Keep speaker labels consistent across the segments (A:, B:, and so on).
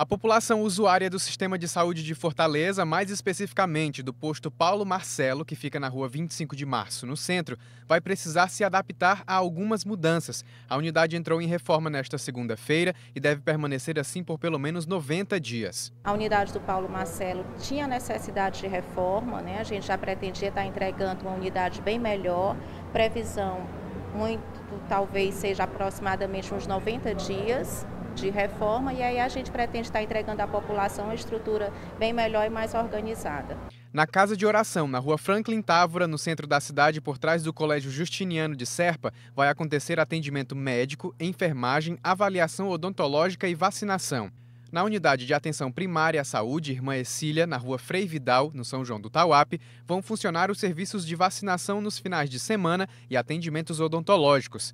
A: A população usuária do sistema de saúde de Fortaleza, mais especificamente do posto Paulo Marcelo, que fica na rua 25 de março, no centro, vai precisar se adaptar a algumas mudanças. A unidade entrou em reforma nesta segunda-feira e deve permanecer assim por pelo menos 90 dias.
B: A unidade do Paulo Marcelo tinha necessidade de reforma, né? A gente já pretendia estar entregando uma unidade bem melhor, previsão muito, talvez seja aproximadamente uns 90 dias de reforma e aí a gente pretende estar entregando à população uma estrutura bem melhor e mais organizada.
A: Na casa de oração, na rua Franklin Távora, no centro da cidade, por trás do Colégio Justiniano de Serpa, vai acontecer atendimento médico, enfermagem, avaliação odontológica e vacinação. Na unidade de atenção primária à saúde, Irmã Ecília, na rua Frei Vidal, no São João do Tauape, vão funcionar os serviços de vacinação nos finais de semana e atendimentos odontológicos.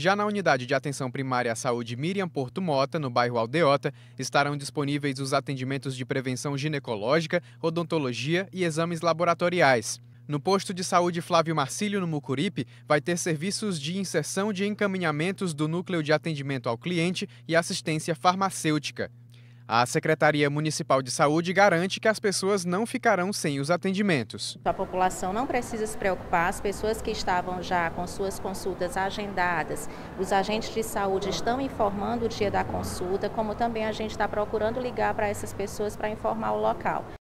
A: Já na unidade de atenção primária à saúde Miriam Porto Mota, no bairro Aldeota, estarão disponíveis os atendimentos de prevenção ginecológica, odontologia e exames laboratoriais. No posto de saúde Flávio Marcílio, no Mucuripe, vai ter serviços de inserção de encaminhamentos do Núcleo de Atendimento ao Cliente e Assistência Farmacêutica. A Secretaria Municipal de Saúde garante que as pessoas não ficarão sem os atendimentos.
B: A população não precisa se preocupar, as pessoas que estavam já com suas consultas agendadas, os agentes de saúde estão informando o dia da consulta, como também a gente está procurando ligar para essas pessoas para informar o local.